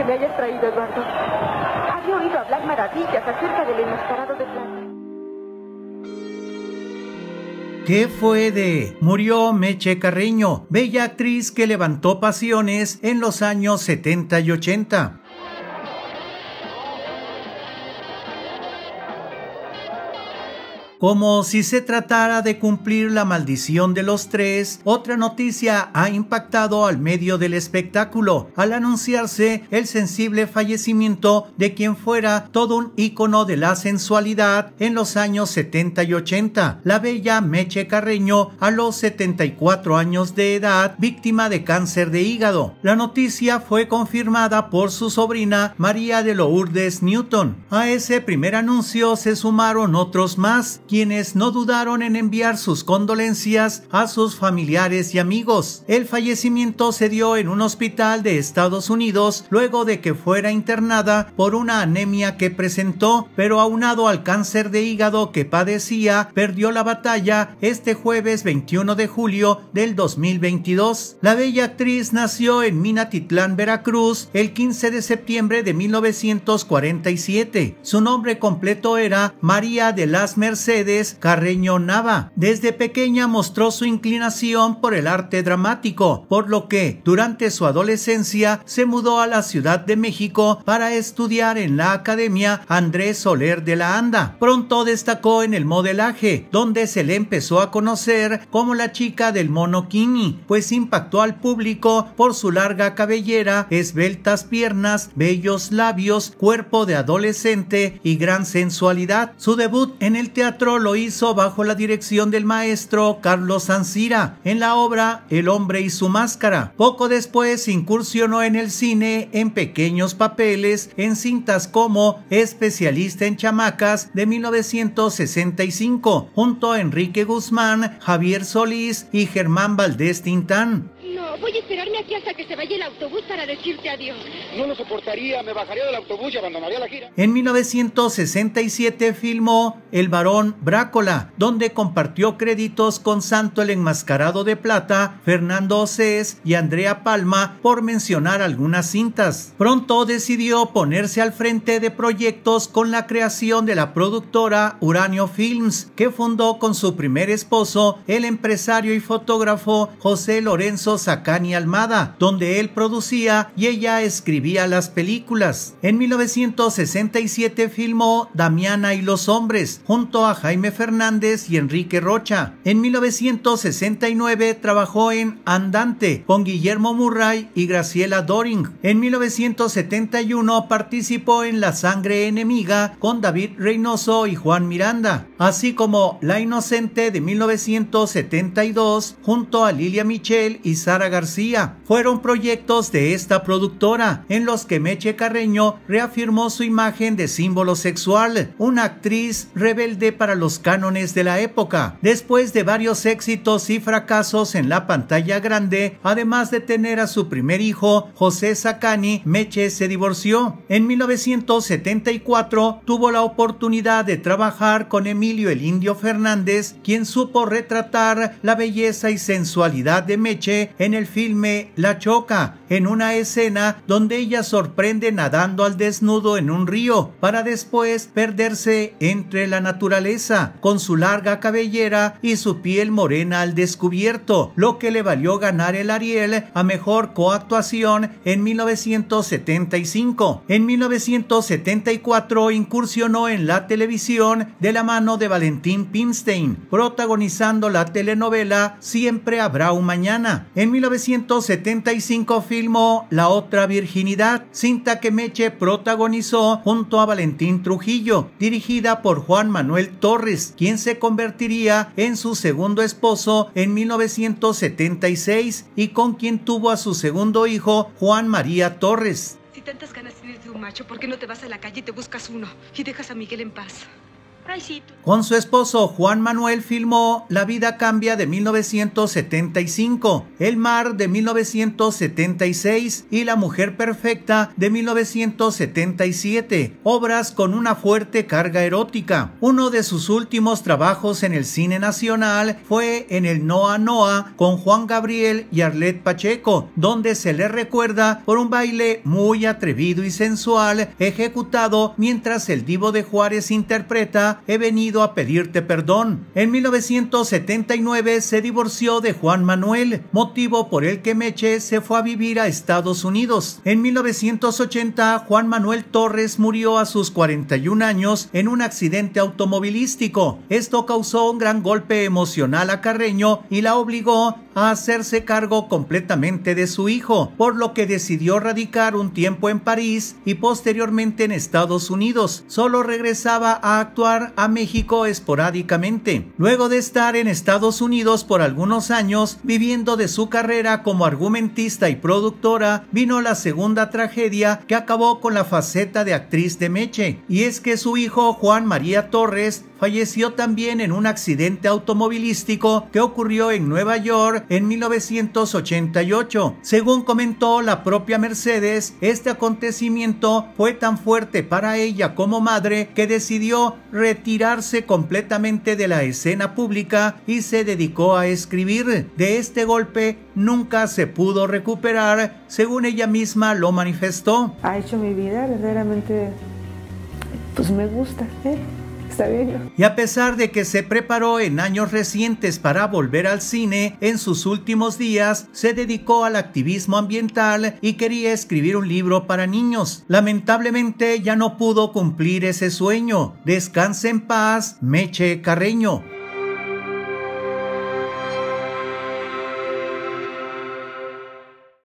que me hayas traído, Eduardo. Había oído hablar maravillas acerca del enmascarado de plata. ¿Qué fue de? Murió Meche Carreño, bella actriz que levantó pasiones en los años 70 y 80. como si se tratara de cumplir la maldición de los tres, otra noticia ha impactado al medio del espectáculo al anunciarse el sensible fallecimiento de quien fuera todo un ícono de la sensualidad en los años 70 y 80, la bella Meche Carreño a los 74 años de edad, víctima de cáncer de hígado. La noticia fue confirmada por su sobrina María de Lourdes Newton. A ese primer anuncio se sumaron otros más, quienes no dudaron en enviar sus condolencias a sus familiares y amigos. El fallecimiento se dio en un hospital de Estados Unidos luego de que fuera internada por una anemia que presentó, pero aunado al cáncer de hígado que padecía, perdió la batalla este jueves 21 de julio del 2022. La bella actriz nació en Minatitlán, Veracruz, el 15 de septiembre de 1947. Su nombre completo era María de las Mercedes Carreño Nava. Desde pequeña mostró su inclinación por el arte dramático, por lo que durante su adolescencia se mudó a la Ciudad de México para estudiar en la Academia Andrés Soler de la Anda. Pronto destacó en el modelaje, donde se le empezó a conocer como la chica del mono pues impactó al público por su larga cabellera, esbeltas piernas, bellos labios, cuerpo de adolescente y gran sensualidad. Su debut en el teatro lo hizo bajo la dirección del maestro Carlos Sancira en la obra El hombre y su máscara. Poco después incursionó en el cine en pequeños papeles en cintas como Especialista en chamacas de 1965, junto a Enrique Guzmán, Javier Solís y Germán Valdés Tintán. No, voy a esperarme aquí hasta que se vaya el autobús para decirte adiós. No lo soportaría, me bajaría del autobús y abandonaría la gira. En 1967 filmó El varón Brácola, donde compartió créditos con Santo el Enmascarado de Plata, Fernando Océs y Andrea Palma, por mencionar algunas cintas. Pronto decidió ponerse al frente de proyectos con la creación de la productora Uranio Films, que fundó con su primer esposo, el empresario y fotógrafo José Lorenzo Sacani Almada, donde él producía y ella escribía las películas. En 1967 filmó Damiana y los hombres, junto a Jaime Fernández y Enrique Rocha. En 1969 trabajó en Andante con Guillermo Murray y Graciela Doring. En 1971 participó en La sangre enemiga con David Reynoso y Juan Miranda, así como La inocente de 1972 junto a Lilia Michel y Sara García fueron proyectos de esta productora, en los que Meche Carreño reafirmó su imagen de símbolo sexual, una actriz rebelde para los cánones de la época. Después de varios éxitos y fracasos en la pantalla grande, además de tener a su primer hijo, José Sacani, Meche se divorció. En 1974 tuvo la oportunidad de trabajar con Emilio el Indio Fernández, quien supo retratar la belleza y sensualidad de Meche en el filme La Choca, en una escena donde ella sorprende nadando al desnudo en un río para después perderse entre la naturaleza, con su larga cabellera y su piel morena al descubierto, lo que le valió ganar el Ariel a mejor coactuación en 1975. En 1974 incursionó en la televisión de la mano de Valentín Pinstein, protagonizando la telenovela Siempre habrá un mañana. 1975 filmó La otra virginidad, cinta que Meche protagonizó junto a Valentín Trujillo, dirigida por Juan Manuel Torres, quien se convertiría en su segundo esposo en 1976 y con quien tuvo a su segundo hijo, Juan María Torres. Si tantas ganas tienes de un macho, ¿por qué no te vas a la calle y te buscas uno y dejas a Miguel en paz? Con su esposo Juan Manuel filmó La vida cambia de 1975, El mar de 1976 y La mujer perfecta de 1977, obras con una fuerte carga erótica. Uno de sus últimos trabajos en el cine nacional fue en el Noa Noa con Juan Gabriel y Arlet Pacheco, donde se le recuerda por un baile muy atrevido y sensual ejecutado mientras el divo de Juárez interpreta he venido a pedirte perdón. En 1979 se divorció de Juan Manuel, motivo por el que Meche se fue a vivir a Estados Unidos. En 1980 Juan Manuel Torres murió a sus 41 años en un accidente automovilístico. Esto causó un gran golpe emocional a Carreño y la obligó a hacerse cargo completamente de su hijo, por lo que decidió radicar un tiempo en París y posteriormente en Estados Unidos. Solo regresaba a actuar a México esporádicamente. Luego de estar en Estados Unidos por algunos años, viviendo de su carrera como argumentista y productora, vino la segunda tragedia que acabó con la faceta de actriz de Meche, y es que su hijo Juan María Torres falleció también en un accidente automovilístico que ocurrió en Nueva York en 1988. Según comentó la propia Mercedes, este acontecimiento fue tan fuerte para ella como madre que decidió retirarse completamente de la escena pública y se dedicó a escribir. De este golpe nunca se pudo recuperar, según ella misma lo manifestó. Ha hecho mi vida verdaderamente, pues me gusta. ¿eh? Y a pesar de que se preparó en años recientes para volver al cine, en sus últimos días se dedicó al activismo ambiental y quería escribir un libro para niños. Lamentablemente ya no pudo cumplir ese sueño. Descanse en paz, Meche Carreño.